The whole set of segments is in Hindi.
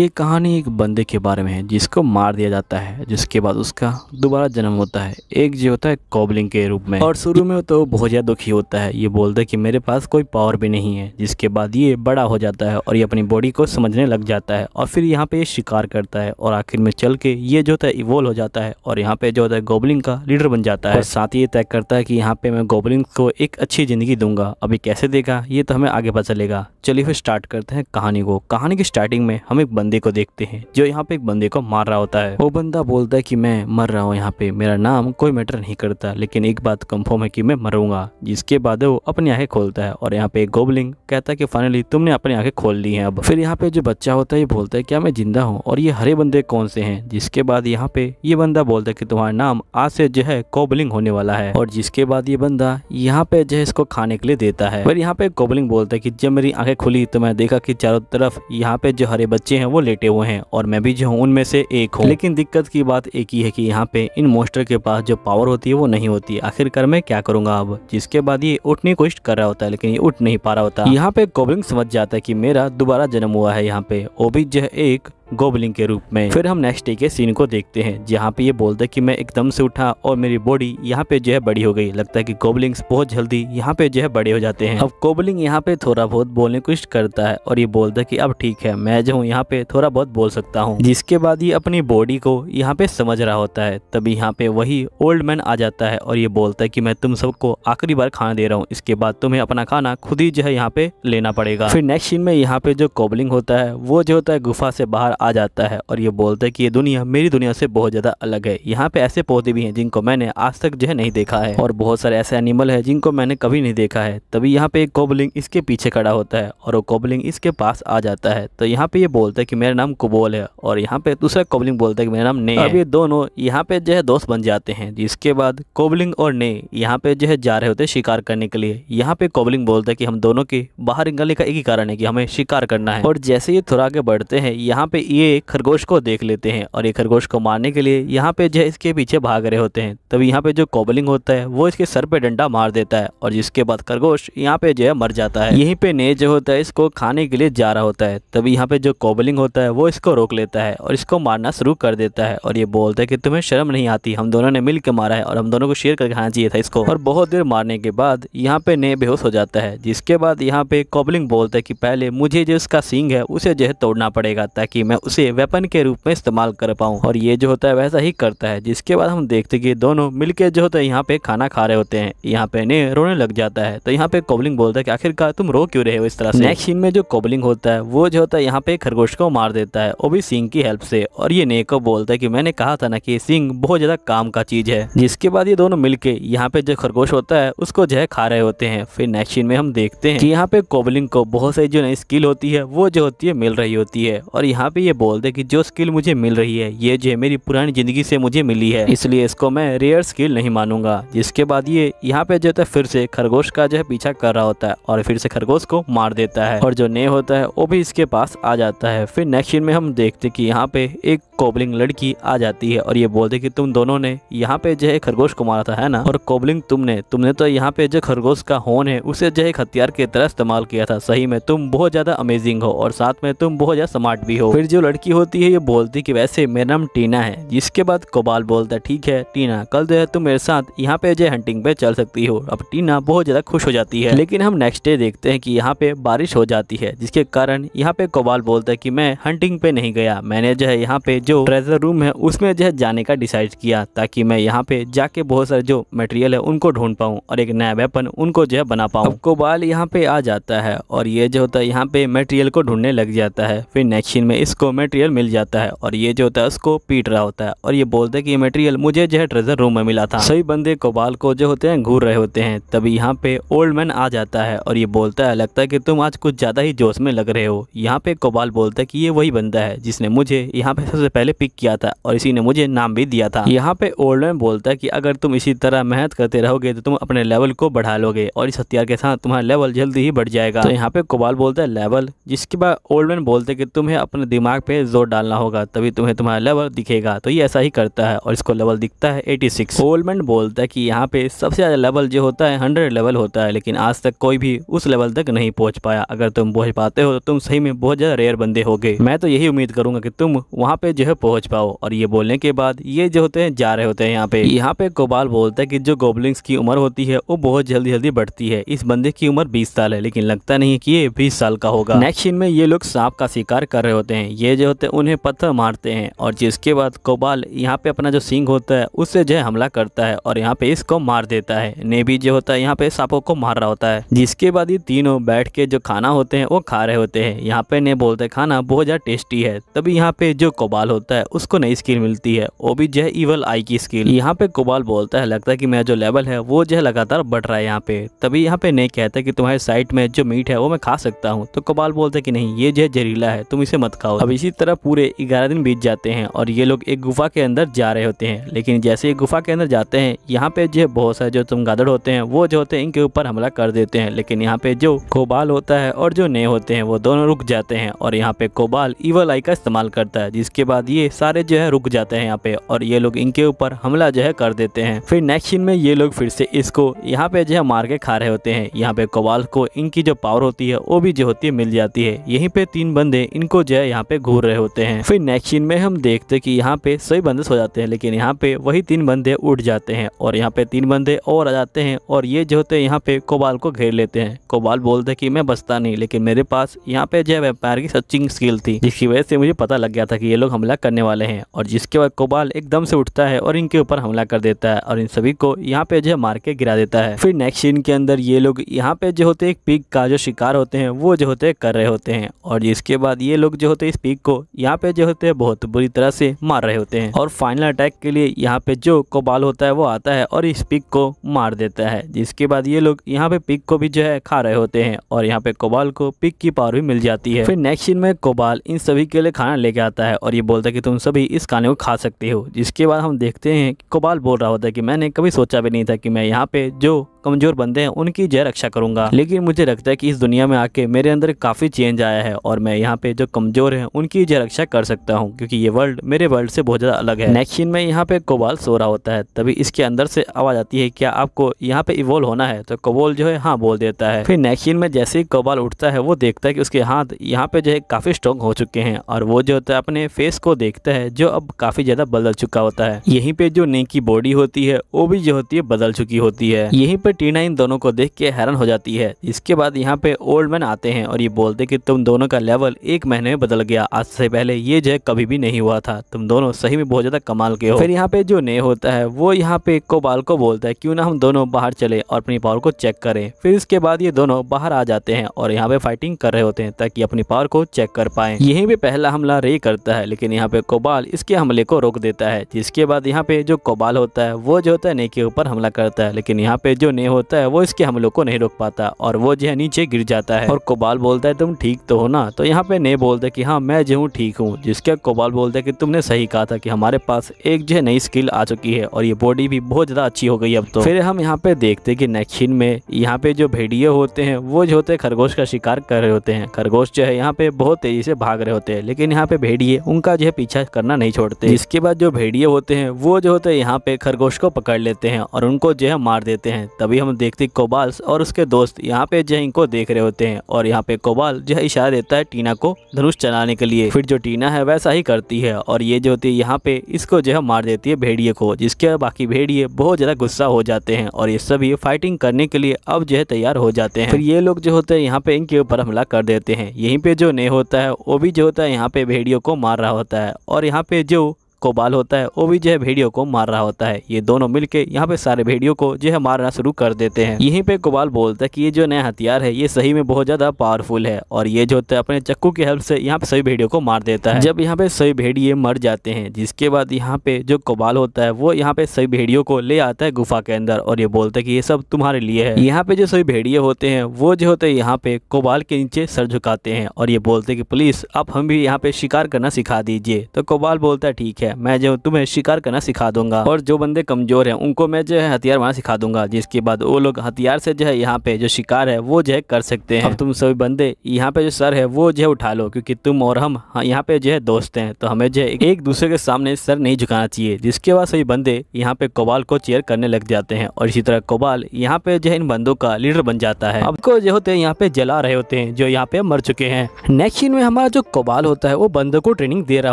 ये कहानी एक बंदे के बारे में है जिसको मार दिया जाता है जिसके बाद उसका दोबारा जन्म होता है एक जो होता है कॉबलिंग के रूप में और शुरू में तो बहुत ज़्यादा दुखी होता है ये बोलता है कि मेरे पास कोई पावर भी नहीं है जिसके बाद ये बड़ा हो जाता है और ये अपनी बॉडी को समझने लग जाता है और फिर यहाँ पे ये शिकार करता है और आखिर में चल के ये जो होता है इवोल्व हो जाता है और यहाँ पे जो होता है गोबलिंग का लीडर बन जाता है साथ ही ये तय करता है कि यहाँ पे मैं गोबलिंग को एक अच्छी ज़िंदगी दूंगा अभी कैसे देगा ये तो हमें आगे पता चलेगा चलिए फिर स्टार्ट करते हैं कहानी को कहानी की स्टार्टिंग में हम एक बंद बंदे को देखते हैं जो यहाँ पे एक बंदे को मार रहा होता है वो बंदा बोलता है कि मैं मर रहा हूँ यहाँ पे मेरा नाम कोई मैटर नहीं करता लेकिन एक बात कंफर्म है कि मैं मरूंगा जिसके बाद वो अपनी आंखें खोलता है और यहाँ पे एक गोबलिंग कहता है कि फाइनली तुमने अपनी आंखें खोल ली है अब फिर यहाँ पे जो बच्चा होता है ये बोलता है क्या हाँ, मैं जिंदा हूँ और ये हरे बंदे कौन से है जिसके बाद यहाँ पे ये बंदा बोलता है की तुम्हारा नाम आज से जो है कोबलिंग होने वाला है और जिसके बाद ये बंदा यहाँ पे जो है इसको खाने के लिए देता है फिर यहाँ पे कोबलिंग बोलता है की जब मेरी आंखें खुली तो मैं देखा की चारों तरफ यहाँ पे जो हरे बच्चे हैं वो लेटे हुए हैं और मैं भी जो हूँ उनमें से एक हूँ लेकिन दिक्कत की बात एक ही है कि यहाँ पे इन मोस्टर के पास जो पावर होती है वो नहीं होती आखिरकार मैं क्या करूंगा अब जिसके बाद ये उठने की कोशिश कर रहा होता है लेकिन ये उठ नहीं पा रहा होता यहाँ पे कोबलिंग समझ जाता है की मेरा दोबारा जन्म हुआ है यहाँ पे वो भी जो एक गोबलिंग के रूप में फिर हम नेक्स्ट डे के सीन को देखते हैं जहाँ पे ये बोलता है कि मैं एकदम से उठा और मेरी बॉडी यहाँ पे जो है बड़ी हो गई लगता है कि गोबलिंग्स बहुत जल्दी यहाँ पे जो है बड़े हो जाते हैं अब गोबलिंग यहाँ पे थोड़ा बहुत बोलने कोशिश करता है और ये बोलता है कि अब ठीक है मैं जो हूँ यहाँ पे थोड़ा बहुत बोल सकता हूँ जिसके बाद ये अपनी बॉडी को यहाँ पे समझ रहा होता है तभी यहाँ पे वही ओल्ड मैन आ जाता है और ये बोलता है की मैं तुम सबको आखिरी बार खाना दे रहा हूँ इसके बाद तुम्हें अपना खाना खुद ही जो है यहाँ पे लेना पड़ेगा फिर नेक्स्ट सीन में यहाँ पे जो कोबलिंग होता है वो जो होता है गुफा से बाहर आ जाता है और ये बोलता है कि ये दुनिया मेरी दुनिया से बहुत ज़्यादा अलग है यहाँ पे ऐसे पौधे भी हैं जिनको मैंने आज तक जो है नहीं देखा है और बहुत सारे ऐसे एनिमल है जिनको मैंने कभी नहीं देखा है तभी यहाँ पे एक कोबलिंग इसके पीछे खड़ा होता है और वो कोबलिंग इसके पास आ जाता है तो यहाँ पे ये बोलता है कि मेरा नाम कुबोल है और यहाँ पे दूसरा कोबलिंग बोलता है कि मेरा नाम ने अब ये दोनों यहाँ पे जो है दोस्त बन जाते हैं जिसके बाद कोबलिंग और ने यहाँ पे जो है जा रहे होते हैं शिकार करने के लिए यहाँ पे कोबलिंग बोलता है कि हम दोनों के बाहर निकलने का एक ही कारण है कि हमें शिकार करना है और जैसे ये थोड़ा आगे बढ़ते हैं यहाँ पे ये खरगोश को देख लेते हैं और ये खरगोश को मारने के लिए यहाँ पे जो इसके पीछे भाग रहे होते हैं तभी यहाँ पे जो कॉबलिंग होता है वो इसके सर पे डंडा मार देता है और जिसके बाद खरगोश यहाँ पे जो है मर जाता है यहीं पे ने जो होता है इसको खाने के लिए जा रहा होता है तभी यहाँ पे जो कॉबलिंग होता है वो इसको रोक लेता है और इसको मारना शुरू कर देता है और ये बोलता है की तुम्हें शर्म नहीं आती हम दोनों ने मिल के मारा है और हम दोनों को शेयर करके खाना चाहिए था इसको और बहुत देर मारने के बाद यहाँ पे ने बेहोश हो जाता है जिसके बाद यहाँ पे कॉबलिंग बोलता है की पहले मुझे जो इसका सिंग है उसे जो है तोड़ना पड़ेगा ताकि मैं उसे वेपन के रूप में इस्तेमाल कर पाऊँ और ये जो होता है वैसा ही करता है जिसके बाद हम देखते कि दोनों मिल जो होता है यहाँ पे खाना खा रहे होते हैं यहाँ पे ने रोने लग जाता है तो यहाँ पे कोबलिंग बोलता है कि आखिरकार तुम रो क्यों रहे हो इस तरह से नेक्स्ट सीन में जो कोबलिंग होता है वो जो होता है यहाँ पे खरगोश को मार देता है वो भी सिंह की हेल्प से और ये ने को बोलता है कि मैंने कहा था ना कि सिंह बहुत ज्यादा काम का चीज है जिसके बाद ये दोनों मिलके यहाँ पे जो खरगोश होता है उसको जो है खा रहे होते हैं फिर नेक्स्ट सीन में हम देखते हैं कि यहाँ पे कोबलिंग को बहुत सारी जो नई स्किल होती है वो जो होती है मिल रही होती है और यहाँ पे ये बोल दे कि जो स्किल मुझे मिल रही है ये जो है मेरी पुरानी ज़िंदगी से मुझे मिली है इसलिए इसको मैं रेयर स्किल नहीं मानूंगा जिसके बाद ये यहाँ पे जो है तो फिर से खरगोश का जो है पीछा कर रहा होता है और फिर से खरगोश को मार देता है और जो ने होता है वो भी इसके पास आ जाता है फिर नेक्स्ट में हम देखते की यहाँ पे एक कोबलिंग लड़की आ जाती है और ये बोलते की तुम दोनों ने यहाँ पे जो है खरगोश को मारा था है ना और कोबलिंग तुमने तुमने तो यहाँ पे जो खरगोश का होन है उसे जो है हथियार की तरह इस्तेमाल किया था सही में तुम बहुत ज्यादा अमेजिंग हो और साथ में तुम बहुत ज्यादा स्मार्ट भी हो फिर जो लड़की होती है ये बोलती कि वैसे मेरा नाम टीना है जिसके बाद कोबाल बोलता है ठीक है टीना कल जो है तुम मेरे साथ यहाँ पे जो हंटिंग पे चल सकती हो अब टीना बहुत ज़्यादा खुश हो जाती है लेकिन हम नेक्स्ट डे देखते हैं कि यहाँ पे बारिश हो जाती है जिसके कारण यहाँ पे कोबाल बोलता है की मैं हंटिंग पे नहीं गया मैंने जो है यहाँ पे जो ट्रेजर रूम है उसमें जो है जाने का डिसाइड किया ताकि मैं यहाँ पे जाके बहुत सारे जो मटेरियल है उनको ढूंढ पाऊँ और एक नया वेपन उनको जो है बना पाऊँ कोबाल यहाँ पे आ जाता है और ये जो होता है यहाँ पे मेटेरियल को ढूंढने लग जाता है फिर नेक्स्ट में इस इसको मटेरियल मिल जाता है और ये जो होता है उसको पीट रहा होता है और ये बोलते हैं कि ये मटेरियल मुझे जो है ट्रेजर रूम में मिला था सभी बंदे कोबाल को जो होते हैं घूर रहे होते हैं तभी यहाँ पे ओल्ड मैन आ जाता है और ये बोलता है लगता है कि तुम आज कुछ ज़्यादा ही जोश में लग रहे हो यहाँ पे कोबाल बोलता है कि ये वही बंदा है जिसने मुझे यहाँ पे सबसे पहले पिक किया था और इसी ने मुझे नाम भी दिया था यहाँ पे ओल्ड मैन बोलता है कि अगर तुम इसी तरह मेहनत करते रहोगे तो तुम अपने लेवल को बढ़ा लोगे और इस हथियार के साथ तुम्हारा लेवल जल्दी ही बढ़ जाएगा तो यहाँ पे कोबाल बोलता है लेवल जिसके बाद ओल्ड मैन बोलते कि तुम्हें अपने दिमाग दिमाग पे जोर डालना होगा तभी तुम्हें तुम्हारा लेवल दिखेगा तो ये ऐसा ही करता है और इसको लेवल दिखता है 86 सिक्स ओल्डमैन बोलता है कि यहाँ पे सबसे ज़्यादा लेवल जो होता है हंड्रेड लेवल होता है लेकिन आज तक कोई भी उस लेवल तक नहीं पहुँच पाया अगर तुम पहुँच पाते हो तो तुम सही में बहुत ज़्यादा रेयर बंदे हो मैं तो यही उम्मीद करूंगा की तुम वहाँ पे जो है पहुँच पाओ और ये बोलने के बाद ये जो होते हैं जा रहे होते हैं यहाँ पे यहाँ पे गोपाल बोलता है की जो गोबलिंग्स की उम्र होती है वो बहुत जल्दी जल्दी बढ़ती है इस बंदे की उम्र बीस साल है लेकिन लगता नहीं की ये बीस साल का होगा नेक्स्ट सीन में ये लोग सांप का शिकार कर रहे होते हैं ये जो होते हैं उन्हें पत्थर मारते हैं और जिसके बाद कोबाल यहाँ पे अपना जो सिंह होता है उससे जो है हमला करता है और यहाँ पे इसको मार देता है नेबी जो होता है यहाँ पे सांपों को मार रहा होता है जिसके बाद ये तीनों बैठ के जो खाना होते हैं वो खा रहे होते हैं यहाँ पे ने बोलते खाना बहुत ज़्यादा टेस्टी है तभी यहाँ पे जो कोबाल होता है उसको नई स्किल मिलती है वो भी जो है ईवल आई की स्किल यहाँ पे कोबाल बोलता है लगता है की मेरा जो लेवल है वो जो है लगातार बढ़ रहा है यहाँ पे तभी यहाँ पे ने कहता है की तुम्हारे साइट में जो मीट है वो मैं खा सकता हूँ तो कोबाल बोलते की नहीं ये जो है जहरीला है तुम इसे मत खाओ अब इसी तरह पूरे ग्यारह दिन बीत जाते हैं और ये लोग एक गुफा के अंदर जा रहे होते हैं लेकिन जैसे ही गुफा के अंदर जाते हैं यहाँ पे जो है बहुत सारे जो चमगादड़ होते हैं वो जो होते हैं इनके ऊपर हमला कर देते हैं लेकिन यहाँ पे जो कोबाल होता है और जो नए होते हैं वो दोनों रुक जाते हैं और यहाँ पे कोबाल ईवल आई का इस्तेमाल करता है जिसके बाद ये सारे जो है रुक जाते हैं यहाँ पे और ये लोग इनके ऊपर हमला जो है कर देते हैं फिर नेक्स्ट सीन में ये लोग फिर से इसको यहाँ पे जो है मार के खा रहे होते हैं यहाँ पे कोबाल को इनकी जो पावर होती है वो भी जो होती है मिल जाती है यहीं पे तीन बंदे इनको जो है यहाँ पे घूर रहे होते हैं फिर नेक्स्ट सीन में हम देखते कि यहाँ पे सही बंदे सो जाते हैं लेकिन यहाँ पे वही तीन बंदे उठ जाते हैं और यहाँ पे तीन बंदे और आ जाते हैं और ये जो होते हैं यहाँ पे कोबाल को घेर लेते हैं कोबाल बोलते कि मैं बसता नहीं लेकिन मेरे पास यहाँ पे जो व्यापार की सचिंग स्किल थी जिसकी वजह से मुझे पता लग गया था कि ये लोग हमला करने वाले हैं और जिसके बाद कोबाल एकदम से उठता है और इनके ऊपर हमला कर देता है और इन सभी को यहाँ पे जो है मार के गिरा देता है फिर नेक्स्ट सीन के अंदर ये लोग यहाँ पे जो होते हैं पिग का जो शिकार होते हैं वो जो होते कर रहे होते हैं और जिसके बाद ये लोग जो होते हैं इस टीक को यहाँ पे जो होते हैं बहुत बुरी तरह से मार रहे होते हैं और फाइनल अटैक के लिए यहाँ पे जो कोबाल होता है वो आता है और इस पिक को मार देता है जिसके बाद ये लोग यहाँ पे पिक को भी जो है खा रहे होते हैं और यहाँ पे कोबाल को पिक की पावर भी मिल जाती है फिर नेक्स्ट सीन में कोबाल इन सभी के लिए खाना लेके आता है और ये बोलता है की तुम सभी इस खाने को खा सकते हो जिसके बाद हम देखते हैं कोबाल बोल रहा होता है की मैंने कभी सोचा भी नहीं था की मैं यहाँ पे जो कमजोर बंदे हैं उनकी जय रक्षा करूंगा लेकिन मुझे लगता है कि इस दुनिया में आके मेरे अंदर काफी चेंज आया है और मैं यहाँ पे जो कमजोर है उनकी जय रक्षा कर सकता हूँ क्योंकि ये वर्ल्ड मेरे वर्ल्ड से बहुत ज्यादा अलग है नेक्स्ट सीन में यहाँ पे कोबाल सो रहा होता है तभी इसके अंदर से आवाज आती है क्या आपको यहाँ पे इवोल्व होना है तो कोबोल जो है हाँ बोल देता है फिर नेक्स्ट सीन में जैसे ही कोबाल उठता है वो देखता है की उसके हाथ यहाँ पे जो है काफी स्ट्रॉन्ग हो चुके हैं और वो जो होता है अपने फेस को देखता है जो अब काफी ज्यादा बदल चुका होता है यहीं पे जो नेकी की बॉडी होती है वो भी जो होती है बदल चुकी होती है यहीं पे पे टीना इन दोनों को देख के हैरान हो जाती है इसके बाद यहाँ पे ओल्ड मैन आते हैं और ये बोलते कि तुम दोनों का लेवल एक महीने में बदल गया आज से पहले ये जय कभी भी नहीं हुआ था तुम दोनों सही में बहुत ज़्यादा कमाल के हो फिर यहाँ पे जो ने होता है वो यहाँ पे कोबाल को बोलता है क्यों ना हम दोनों बाहर चले और अपनी पावर को चेक करें फिर इसके बाद ये दोनों बाहर आ जाते हैं और यहाँ पे फाइटिंग कर रहे होते हैं ताकि अपनी पावर को चेक कर पाए यही पे पहला हमला रे करता है लेकिन यहाँ पे कोबाल इसके हमले को रोक देता है जिसके बाद यहाँ पे जो कोबाल होता है वो जो होता है ने के ऊपर हमला करता है लेकिन यहाँ पे जो नहीं होता है वो इसके हमलों को नहीं रोक पाता और वो जो है नीचे गिर जाता है और कोबाल बोलता है तुम ठीक तो हो ना तो यहाँ पे ने बोलता है कि हाँ मैं जो हूँ ठीक हूँ जिसके कोबाल बोलता है कि तुमने सही कहा था कि हमारे पास एक जो है नई स्किल आ चुकी है और ये बॉडी भी बहुत ज़्यादा अच्छी हो गई अब तो फिर हम यहाँ पे देखते कि नैक्शिन में यहाँ पे जो भेड़िए होते हैं वो जो होते खरगोश का शिकार कर रहे होते हैं खरगोश जो है यहाँ पे बहुत तेजी से भाग रहे होते हैं लेकिन यहाँ पे भेड़िए उनका जो है पीछा करना नहीं छोड़ते इसके बाद जो भेड़िए होते हैं वो जो होते हैं यहाँ पे खरगोश को पकड़ लेते हैं और उनको जो है मार देते हैं तब तभी हम देखते कोबाल्स और उसके दोस्त यहाँ पे जो इनको देख रहे होते हैं और यहाँ पे कोबाल जो इशारा देता है टीना को धनुष चलाने के लिए फिर जो टीना है वैसा ही करती है और ये जो होती है यहाँ पे इसको जो है मार देती है भेड़िए को जिसके बाकी भेड़िए बहुत ज़्यादा गुस्सा हो जाते हैं और ये सभी फाइटिंग करने के लिए अब जो है तैयार हो जाते हैं फिर ये लोग जो होते हैं यहाँ पे इनके ऊपर हमला कर देते हैं यहीं पे जो ने होता है वो भी जो होता है यहाँ पे भेड़ियों को मार रहा होता है और यहाँ पे जो कोबाल होता है वो भी जो है भेड़ियों को मार रहा होता है ये दोनों मिलके यहाँ पे सारे भेड़ियों को जो है मारना शुरू कर देते हैं यहीं पे कोबाल बोलता है कि ये जो नया हथियार है ये सही में बहुत ज़्यादा पावरफुल है और ये जो होता है अपने चक्कू की हेल्प से यहाँ पे सभी भेड़ियों को मार देता है जब यहाँ पे सभी भेड़िए मर जाते हैं जिसके बाद यहाँ पे जो कोबाल होता है वो यहाँ पे सभी भेड़ियों को ले आता है गुफा के अंदर और ये बोलता है कि ये सब तुम्हारे लिए है यहाँ पे जो सभी भेड़िए होते हैं वो जो होते हैं यहाँ पे कोबाल के नीचे सर झुकाते हैं और ये बोलते हैं कि प्लीज़ आप हम भी यहाँ पे शिकार करना सिखा दीजिए तो कोबाल बोलता है ठीक है है मैं जो तुम्हें शिकार करना सिखा दूंगा और जो बंदे कमजोर हैं उनको मैं जो है हथियार बनाना सिखा दूंगा जिसके बाद वो लोग हथियार से जो है यहाँ पे जो शिकार है वो जो है कर सकते हैं अब तुम सभी बंदे यहाँ पे जो सर है वो जो है उठा लो क्योंकि तुम और हम हाँ, यहाँ पे जो है दोस्त हैं तो हमें जो है एक दूसरे के सामने सर नहीं झुकाना चाहिए जिसके बाद सभी बंदे यहाँ पे कोबाल को चेयर करने लग जाते हैं और इसी तरह कोबाल यहाँ पे जो है इन बंदों का लीडर बन जाता है आपको जो होते हैं यहाँ पे जला रहे होते हैं जो यहाँ पे मर चुके हैं नेक्स्ट में हमारा जो कोबाल होता है वो बंदों को ट्रेनिंग दे रहा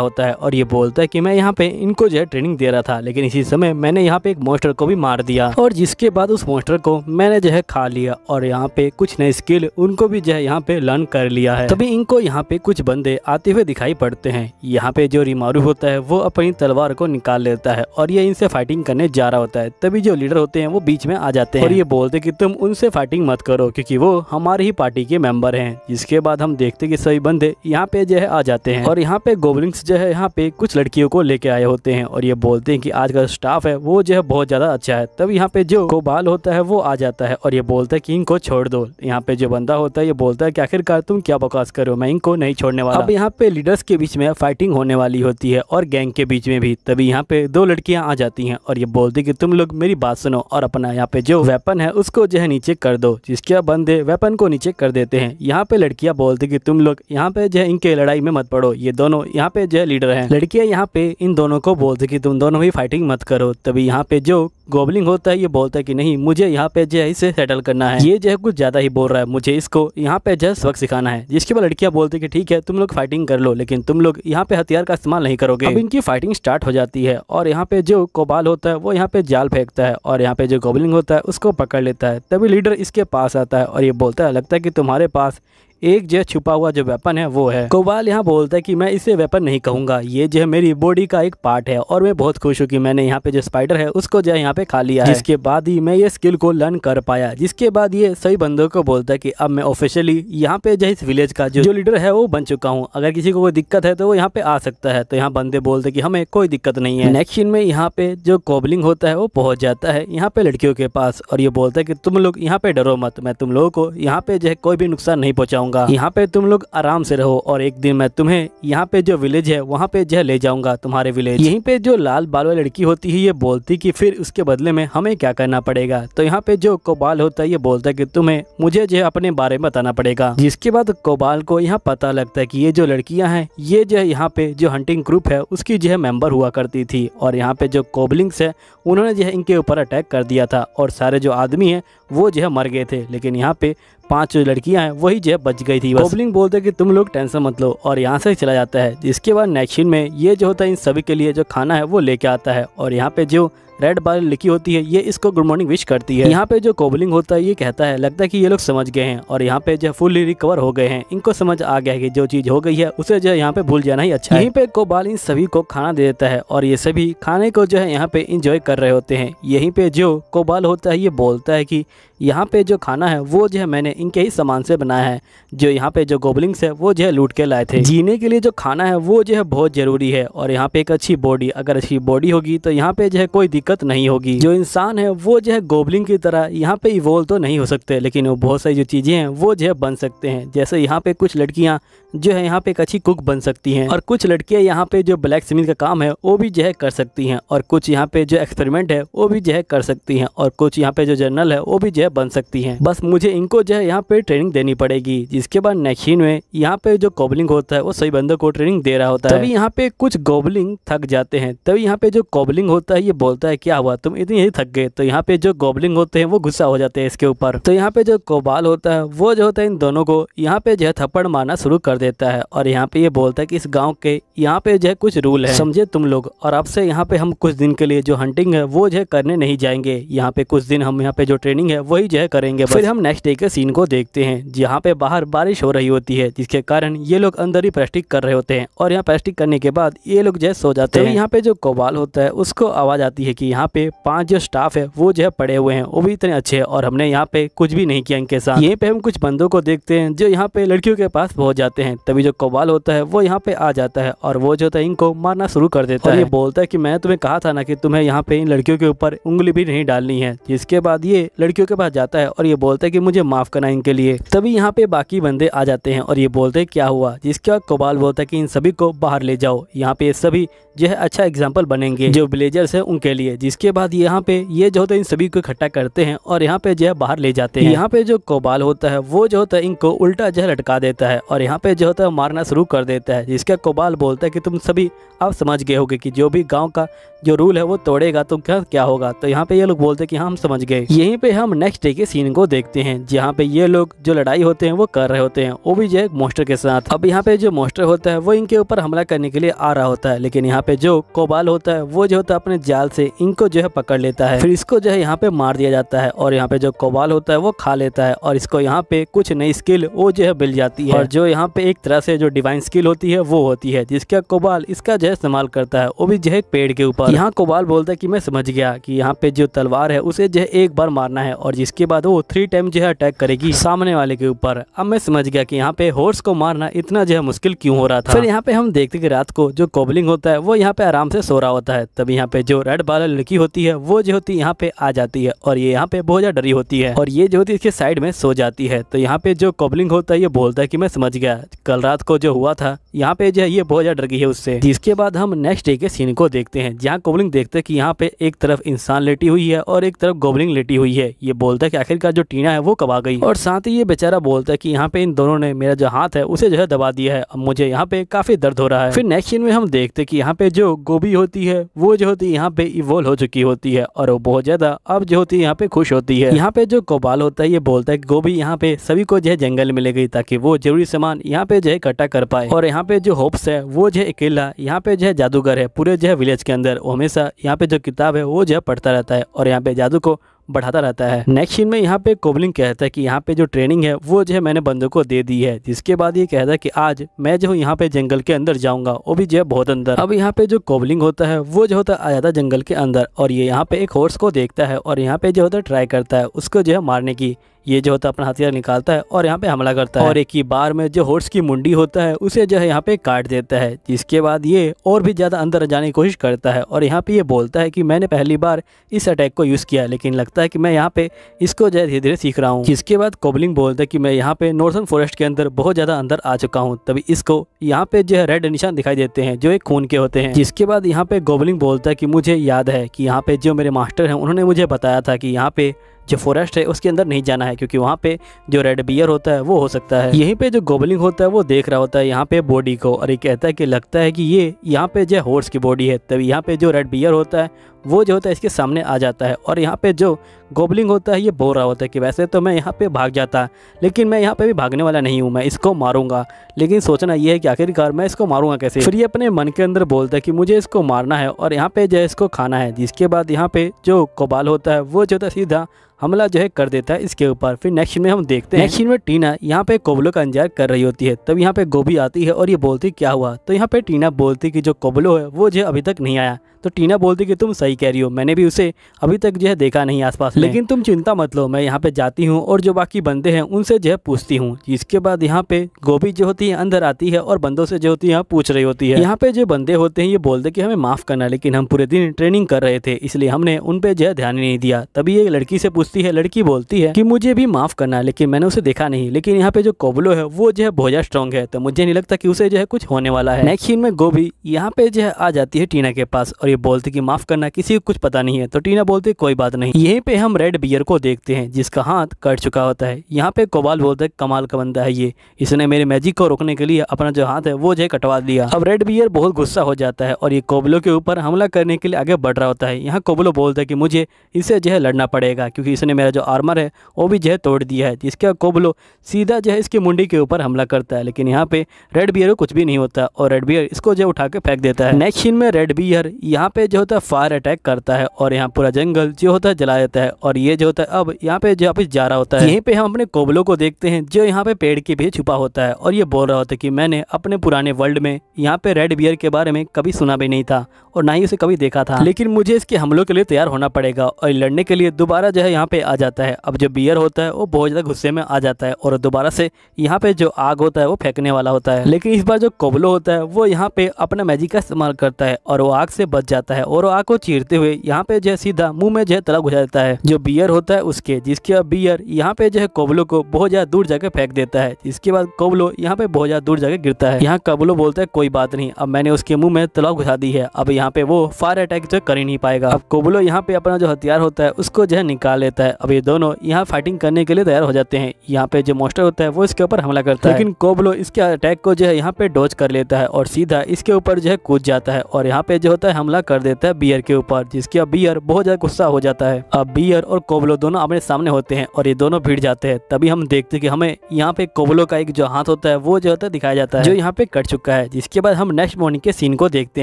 होता है और ये बोलता है कि मैं यहाँ यहाँ पे इनको जो है ट्रेनिंग दे रहा था लेकिन इसी समय मैंने यहाँ पे एक मोस्टर को भी मार दिया और जिसके बाद उस मोस्टर को मैंने जो है खा लिया और यहाँ पे कुछ नए स्किल उनको भी जो है यहाँ पे लर्न कर लिया है तभी इनको यहाँ पे कुछ बंदे आते हुए दिखाई पड़ते हैं यहाँ पे जो रिमारू होता है वो अपनी तलवार को निकाल लेता है और ये इनसे फाइटिंग करने जा रहा होता है तभी जो लीडर होते हैं वो बीच में आ जाते हैं और ये बोलते कि तुम उनसे फाइटिंग मत करो क्योंकि वो हमारी ही पार्टी के मेंबर हैं जिसके बाद हम देखते कि सभी बंदे यहाँ पे जो है आ जाते हैं और यहाँ पे गोबलिंग्स जो है यहाँ पे कुछ लड़कियों को ले लेके आए होते हैं और ये बोलते हैं कि आज का स्टाफ है वो जो है बहुत ज़्यादा अच्छा है तब यहाँ पे जो कोबाल होता है वो आ जाता है और ये बोलता है कि इनको छोड़ दो यहाँ पे जो बंदा होता है ये बोलता है कि आखिरकार तुम क्या बकवास करो मैं इनको नहीं छोड़ने वाला अब यहाँ पे लीडर्स के बीच में फाइटिंग होने वाली होती है और गैंग के बीच में भी तभी यहाँ पे दो लड़कियाँ आ जाती है और ये बोलती की तुम लोग मेरी बात सुनो और अपना यहाँ पे जो वेपन है उसको जो है नीचे कर दो जिसके बंदे वेपन को नीचे कर देते हैं यहाँ पे लड़कियाँ बोलती की तुम लोग यहाँ पे जो है इनके लड़ाई में मत पड़ो ये दोनों यहाँ पे जो है लीडर है लड़कियाँ यहाँ पे इन दोनों को बोलते कि तुम दोनों भी फाइटिंग मत करो तभी यहाँ पे जो गोबलिंग होता है ये बोलता है कि नहीं मुझे यहाँ पे जो है इसे सेटल करना है ये जो है कुछ ज़्यादा ही बोल रहा है मुझे इसको यहाँ पे जो है सबक सिखाना है जिसके बाद लड़कियाँ बोलते कि ठीक है तुम लोग फाइटिंग कर लो लेकिन तुम लोग यहाँ पे हथियार का इस्तेमाल नहीं करोगे अब इनकी फाइटिंग स्टार्ट हो जाती है और यहाँ पे जो कोबाल होता है वो यहाँ पे जाल फेंकता है और यहाँ पे जो गोबलिंग होता है उसको पकड़ लेता है तभी लीडर इसके पास आता है और ये बोलता है लगता है कि तुम्हारे पास एक जो छुपा हुआ जो वेपन है वो है कोबाल यहाँ बोलता है कि मैं इसे वेपन नहीं कहूंगा ये जो है मेरी बॉडी का एक पार्ट है और मैं बहुत खुश हूँ कि मैंने यहाँ पे जो स्पाइडर है उसको जो है यहाँ पे खा लिया जिसके बाद ही मैं ये स्किल को लर्न कर पाया जिसके बाद ये सभी बंदों को बोलता है की अब मैं ऑफिशियली यहाँ पे जो इस विलेज का जो लीडर है वो बन चुका हूँ अगर किसी को कोई दिक्कत है तो वो यहाँ पे आ सकता है तो यहाँ बंदे बोलते की हमें कोई दिक्कत नहीं है नेक्स्ट में यहाँ पे जो कोबलिंग होता है वो पहुंच जाता है यहाँ पे लड़कियों के पास और ये बोलता है की तुम लोग यहाँ पे डरो मत मैं तुम लोगों को यहाँ पे जो है कोई भी नुकसान नहीं पहुंचाऊंगा जाऊंगा यहाँ पे तुम लोग आराम से रहो और एक दिन मैं तुम्हें यहाँ पे जो विलेज है वहाँ पे जो ले जाऊंगा तुम्हारे विलेज यहीं पे जो लाल बाल वाली लड़की होती है ये बोलती कि फिर उसके बदले में हमें क्या करना पड़ेगा तो यहाँ पे जो कोबाल होता है ये बोलता है की तुम्हें मुझे जो अपने बारे में बताना पड़ेगा जिसके बाद कोबाल को यहाँ पता लगता है की ये जो लड़कियाँ हैं ये जो है यहाँ पे जो हंटिंग ग्रुप है उसकी जो है मेंबर हुआ करती थी और यहाँ पे जो कोबलिंग्स है उन्होंने जो है इनके ऊपर अटैक कर दिया था और सारे जो आदमी है वो जो है मर गए थे लेकिन यहाँ पे पांच जो लड़कियाँ हैं वही जो है बच गई थी गोबलिंग बोलते हैं कि तुम लोग टेंशन मत लो और यहाँ से चला जाता है इसके बाद नेक्स्ट में ये जो होता है इन सभी के लिए जो खाना है वो लेके आता है और यहाँ पे जो रेड बार लिखी होती है ये इसको गुड मॉर्निंग विश करती है यहाँ पे जो कोबलिंग होता है ये कहता है लगता है कि ये लोग समझ गए हैं और यहाँ पे जो फुल्ली रिकवर हो गए हैं इनको समझ आ गया है कि जो चीज हो गई है उसे जो है यहाँ पे भूल जाना ही अच्छा यहीं पे कोबाल इन सभी को खाना दे देता है और ये सभी खाने को जो है यहाँ पे इंजॉय कर रहे होते हैं यहीं पे जो कोबाल होता है ये बोलता है की यहाँ पे जो खाना है वो जो है मैंने इनके ही सामान से बनाया है जो यहाँ पे जो गोबलिंग्स है वो जो है लूट के लाए थे जीने के लिए जो खाना है वो जो है बहुत जरूरी है और यहाँ पे एक अच्छी बॉडी अगर अच्छी बॉडी होगी तो यहाँ पे जो है कोई दिक्कत दिक्कत नहीं होगी जो इंसान है वो जो है गोबलिंग की तरह यहाँ पे इवोल्व तो नहीं हो सकते लेकिन वो बहुत सारी जो चीज़ें हैं वो जो है बन सकते हैं जैसे यहाँ पे कुछ लड़कियाँ जो है यहाँ पे एक अच्छी कुक बन सकती हैं और कुछ लड़कियाँ यहाँ पे जो ब्लैक स्मिथ का काम है वो भी जो है कर सकती हैं और कुछ यहाँ पे जो एक्सपेरिमेंट है वो भी जो है कर सकती हैं और कुछ यहाँ पे जो जर्नल है वो भी जो है बन सकती हैं बस मुझे इनको जो है यहाँ पे ट्रेनिंग देनी पड़ेगी जिसके बाद नेक्शीन में यहाँ पे जो कॉबलिंग होता है वो सही बंदों को ट्रेनिंग दे रहा होता है तभी यहाँ पे कुछ गोबलिंग थक जाते हैं तभी यहाँ पे जो कॉबलिंग होता है ये बोलता है क्या हुआ तुम इतनी ही थक गए तो यहाँ पे जो गोबलिंग होते हैं वो गुस्सा हो जाते हैं इसके ऊपर तो यहाँ पे जो कोबाल होता है वो जो होता है इन दोनों को यहाँ पे जो है थप्पड़ मारना शुरू कर देता है और यहाँ पे ये बोलता है कि इस गांव के यहाँ पे जो है कुछ रूल है समझे तुम लोग और आपसे यहाँ पे हम कुछ दिन के लिए जो हंटिंग है वो जो है करने नहीं जाएंगे यहाँ पे कुछ दिन हम यहाँ पे जो ट्रेनिंग है वही जो है करेंगे फिर हम नेक्स्ट डे के सीन को देखते हैं जहाँ पे बाहर बारिश हो रही होती है जिसके कारण ये लोग अंदर ही प्लास्टिक कर रहे होते हैं और यहाँ प्रैक्टिक करने के बाद ये लोग जो है सो जाते तो हैं यहाँ पे जो कोबाल होता है उसको आवाज आती है कि यहाँ पे पांच जो स्टाफ है वो जो है पड़े हुए हैं वो भी इतने अच्छे हैं और हमने यहाँ पे कुछ भी नहीं किया इनके साथ यहीं पे हम कुछ बंदों को देखते हैं जो यहाँ पे लड़कियों के पास पहुंच जाते हैं तभी जो कवाल होता है वो यहाँ पे आ जाता है और वो जो होता है इनको मारना शुरू कर देता है ये बोलता है की मैंने तुम्हें कहा था ना की तुम्हें यहाँ पे इन लड़कियों के ऊपर उंगली भी नहीं डालनी है जिसके बाद ये लड़कियों के पास जाता है और ये बोलता है की मुझे माफ करना इनके लिए तभी यहाँ पे बाकी बंदे आ जाते हैं और ये बोलते हैं क्या हुआ जिसके बाद कबाल बोलता है की इन सभी को बाहर ले जाओ यहाँ पे सभी जो है अच्छा एग्जाम्पल बनेंगे जो ब्लेजर्स है उनके लिए जिसके बाद यहाँ पे ये जो होता है इन सभी को इकट्ठा करते हैं और यहाँ पे जो है बाहर ले जाते हैं यहाँ पे जो कोबाल होता है वो जो होता है इनको उल्टा जो है लटका देता है और यहाँ पे जो होता है मारना शुरू कर देता है जिसका कोबाल बोलता है कि तुम सभी अब समझ गए होगे कि जो भी गाँव का जो रूल है वो तोड़ेगा तो क्या क्या होगा तो यहाँ पे ये लोग बोलते हैं कि हाँ हम समझ गए यहीं पे हम नेक्स्ट डे के सीन को देखते हैं जहाँ पे ये लोग जो लड़ाई होते हैं वो कर रहे होते हैं वो भी जो है मोस्टर के साथ अब यहाँ पे जो मोस्टर होता है वो इनके ऊपर हमला करने के लिए आ रहा होता है लेकिन यहाँ पे जो कोबाल होता है वो जो होता है अपने जाल से इनको जो है पकड़ लेता है फिर इसको जो है यहाँ पे मार दिया जाता है और यहाँ पे जो कोबाल होता है वो खा लेता है और इसको यहाँ पे कुछ नई स्किल वो जो है मिल जाती है और जो यहाँ पे एक तरह से जो डिवाइन स्किल होती है वो होती है जिसका कोबाल इसका जो है इस्तेमाल करता है वो भी जो है पेड़ के ऊपर यहाँ कोबाल बोलता है की मैं समझ गया की यहाँ पे जो तलवार है उसे जो है एक बार मारना है और जिसके बाद वो थ्री टाइम जो है अटैक करेगी सामने वाले के ऊपर अब मैं समझ गया की यहाँ पे हॉर्स को मारना इतना जो है मुश्किल क्यूँ हो रहा था फिर यहाँ पे हम देखते रात को जो कोबलिंग होता है वो यहाँ पे आराम से सो रहा होता है तभी यहाँ पे जो रेड बाल लड़की होती है वो जो होती है यहाँ पे आ जाती है और ये यहाँ पे बहुत ज्यादा डरी होती है और ये जो होती है इसके साइड में सो जाती है तो यहाँ पे जो कॉबलिंग होता है ये बोलता है कि मैं समझ गया कल रात को जो हुआ था यहाँ पे जो है ये बहुत ज्यादा डर गई है उससे जिसके बाद हम नेक्स्ट डे के सीन को देखते हैं जहाँ कोबलिंग देखते है की यहाँ पे एक तरफ इंसान लेटी हुई है और एक तरफ गोबलिंग लेटी हुई है ये बोलता है आखिर आखिरकार जो टीना है वो कब आ गई और साथ ही ये बेचारा बोलता है की यहाँ पे इन दोनों ने मेरा जो हाथ है उसे जो है दबा दिया है अब मुझे यहाँ पे काफी दर्द हो रहा है फिर नेक्स्ट सीन में हम देखते हैं कि यहाँ पे जो गोभी होती है वो जो होती है यहाँ पे वो कमज़ोर हो चुकी होती है और वो बहुत ज़्यादा अब जो होती है यहाँ पे खुश होती है यहाँ पे जो कोबाल होता है ये बोलता है गोभी यहाँ पे सभी को जो है जंगल में ले गई ताकि वो जरूरी सामान यहाँ पे जो है इकट्ठा कर पाए और यहाँ पे जो होप्स है वो जो है अकेला यहाँ पे जो है जादूगर है पूरे जो है विलेज के अंदर वो हमेशा यहाँ पे जो किताब है वो जो है पढ़ता रहता है और यहाँ पे जादू को बढ़ाता रहता है नेक्स्ट सीन में यहाँ पे कोबलिंग कहता है कि यहाँ पे जो ट्रेनिंग है वो जो है मैंने बंदों को दे दी है जिसके बाद ये कहता है कि आज मैं जो यहाँ पे जंगल के अंदर जाऊंगा वो भी जो है बहुत अंदर अब यहाँ पे जो कोबलिंग होता है वो जो होता है आ जाता जंगल के अंदर और ये यहाँ पे एक हॉर्स को देखता है और यहाँ पे जो होता है ट्राई करता है उसको जो है मारने की ये जो होता है अपना हथियार निकालता है और यहाँ पे हमला करता है और एक ही बार में जो हॉर्स की मुंडी होता है उसे जो है यहाँ पे काट देता है जिसके बाद ये और भी ज़्यादा अंदर जाने की कोशिश करता है और यहाँ पे ये बोलता है कि मैंने पहली बार इस अटैक को यूज़ किया लेकिन लगता है कि मैं यहाँ पे इसको जो है धीरे धीरे सीख रहा हूँ जिसके बाद कोबलिंग बोलता है कि मैं यहाँ पे नॉर्थन फॉरेस्ट के अंदर बहुत ज़्यादा अंदर आ चुका हूँ तभी इसको यहाँ पे जो है रेड निशान दिखाई देते हैं जो एक खून के होते हैं जिसके बाद यहाँ पे गोबलिंग बोलता है कि मुझे याद है कि यहाँ पे जो मेरे मास्टर हैं उन्होंने मुझे बताया था कि यहाँ पे जो फॉरेस्ट है उसके अंदर नहीं जाना है क्योंकि वहाँ पे जो रेड बियर होता है वो हो सकता है यहीं पे जो गोबलिंग होता है वो देख रहा होता है यहाँ पे बॉडी को और ये कहता है कि लगता है कि ये यहाँ पे जो हॉर्स की बॉडी है तब यहाँ पे जो रेड बियर होता है वो जो होता है इसके सामने आ जाता है और यहाँ पे जो गोबलिंग होता है ये बो रहा होता है कि वैसे तो मैं यहाँ पे भाग जाता लेकिन मैं यहाँ पे भी भागने वाला नहीं हूँ मैं इसको मारूंगा लेकिन सोचना ये है कि आखिरकार मैं इसको मारूंगा कैसे फिर ये अपने मन के अंदर बोलता है कि मुझे इसको मारना है और यहाँ पे जो है इसको खाना है जिसके बाद यहाँ पे जो कोबाल होता है वो जो होता सीधा हमला जो है कर देता है इसके ऊपर फिर नेक्स्ट में हम देखते हैं नेक्स्ट में टीना यहाँ पे कोबलो का इंतजार कर रही होती है तब यहाँ पे गोभी आती है और ये बोलती क्या हुआ तो यहाँ पे टीना बोलती कि जो कोबलो है वो जो अभी तक नहीं आया तो टीना बोलती कि तुम सही कह रही हो मैंने भी उसे अभी तक जो है देखा नहीं आसपास लेकिन तुम चिंता मत लो मैं यहाँ पे जाती हूँ और जो बाकी बंदे हैं उनसे जो है पूछती हूँ इसके बाद यहाँ पे गोभी जो होती है अंदर आती है और बंदों से जो होती है पूछ रही होती है यहाँ पे जो बंदे होते हैं ये बोलते कि हमें माफ़ करना लेकिन हम पूरे दिन ट्रेनिंग कर रहे थे इसलिए हमने उन जो है ध्यान नहीं दिया तभी एक लड़की से पूछती है लड़की बोलती है की मुझे भी माफ़ करना लेकिन मैंने उसे देखा नहीं लेकिन यहाँ पे जो कोबलो है वो जो है बहुत स्ट्रॉन्ग है तो मुझे नहीं लगता की उसे जो है कुछ होने वाला है नेक्स्ट सीन में गोभी यहाँ पे जो है आ जाती है टीना के पास और ये बोलती की माफ़ करना किसी को कुछ पता नहीं है तो टीना बोलती कोई बात नहीं यहीं पे हम रेड बियर को देखते हैं जिसका हाथ कट चुका होता है यहाँ पे कोबाल बोलते है कमाल का बंदा है ये इसने मेरे मैजिक को रोकने के लिए अपना जो हाथ है वो जो कटवा दिया अब रेड बियर बहुत गुस्सा हो जाता है और ये कोबलो के ऊपर हमला करने के लिए आगे बढ़ रहा होता है यहाँ कोबलो बोलता है कि मुझे इसे जो है लड़ना पड़ेगा क्योंकि इसने मेरा जो आर्मर है वो भी जो है तोड़ दिया है जिसका कोबलो सीधा जो है इसकी मुंडी के ऊपर हमला करता है लेकिन यहाँ पे रेड बियर को कुछ भी नहीं होता और रेड बियर इसको जो उठा के फेंक देता है नेक्स्ट सीन में रेड बियर यहाँ पे जो होता है फायर अटैक अटैक करता है और यहाँ पूरा जंगल जो होता है जला देता है और ये जो होता है अब यहाँ पे जो वापिस जा रहा होता है यहीं पे हम अपने कोबलों को देखते हैं जो यहाँ पे पेड़ के पीछे छुपा होता है और ये बोल रहा होता है कि मैंने अपने पुराने वर्ल्ड में यहाँ पे रेड बियर के बारे में कभी सुना भी नहीं था और ना ही उसे कभी देखा था लेकिन मुझे इसके हमलों के लिए तैयार होना पड़ेगा और लड़ने के लिए दोबारा जो है यहाँ पे आ जाता है अब जो बियर होता है वो बहुत ज़्यादा गुस्से में आ जाता है और दोबारा से यहाँ पे जो आग होता है वो फेंकने वाला होता है लेकिन इस बार जो कोबलो होता है वो यहाँ पे अपना मैजिक का इस्तेमाल करता है और वो आग से बच जाता है और वो आग को चीर गिरते हुए यहाँ पे जो है सीधा मुंह में जो है तला घुसा देता है जो बियर होता है उसके जिसके बियर यहाँ पे जो है कोबलो को बहुत ज्यादा दूर जाकर फेंक देता है इसके बाद कोबलो यहाँ पे बहुत ज्यादा दूर जाकर गिरता है यहाँ कबलो बोलता है कोई बात नहीं अब मैंने उसके मुंह में तलाक घुसा दी है अब यहाँ पे वो फायर अटैक जो कर ही नहीं पाएगा अब कोबलो यहाँ पे अपना जो हथियार होता है उसको जो है निकाल लेता है अब ये दोनों यहाँ फाइटिंग करने के लिए तैयार हो जाते हैं यहाँ पे जो मोस्टर होता है वो इसके ऊपर हमला करता है लेकिन कोबलो इसके अटैक को जो है यहाँ पे डोज कर लेता है और सीधा इसके ऊपर जो है कूद जाता है और यहाँ पे जो होता है हमला कर देता है बियर के ऊपर पर जिसके अब बहुत ज़्यादा गुस्सा हो जाता है अब बियर और कोबलो दोनों अपने सामने होते हैं और ये दोनों भीड़ जाते हैं तभी हम देखते हैं कि हमें यहाँ पे कोबलो का एक जो हाथ होता है वो जो होता है दिखाया जाता है जो यहाँ पे कट चुका है जिसके बाद हम नेक्स्ट मॉर्निंग के सीन को देखते